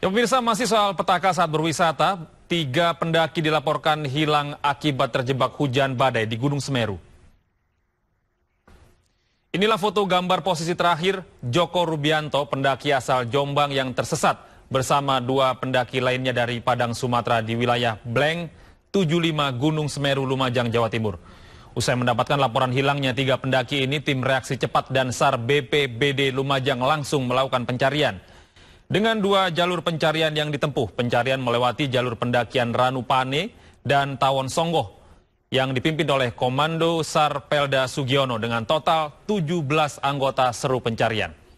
Ya, pemirsa masih soal petaka saat berwisata, tiga pendaki dilaporkan hilang akibat terjebak hujan badai di Gunung Semeru. Inilah foto gambar posisi terakhir Joko Rubianto, pendaki asal Jombang yang tersesat bersama dua pendaki lainnya dari Padang Sumatera di wilayah Bleng, 75 Gunung Semeru, Lumajang, Jawa Timur. Usai mendapatkan laporan hilangnya tiga pendaki ini, tim reaksi cepat dan SAR BPBD Lumajang langsung melakukan pencarian. Dengan dua jalur pencarian yang ditempuh, pencarian melewati jalur pendakian Ranupane dan Tawon Songgoh yang dipimpin oleh Komando Sar Pelda Sugiono dengan total 17 anggota seru pencarian.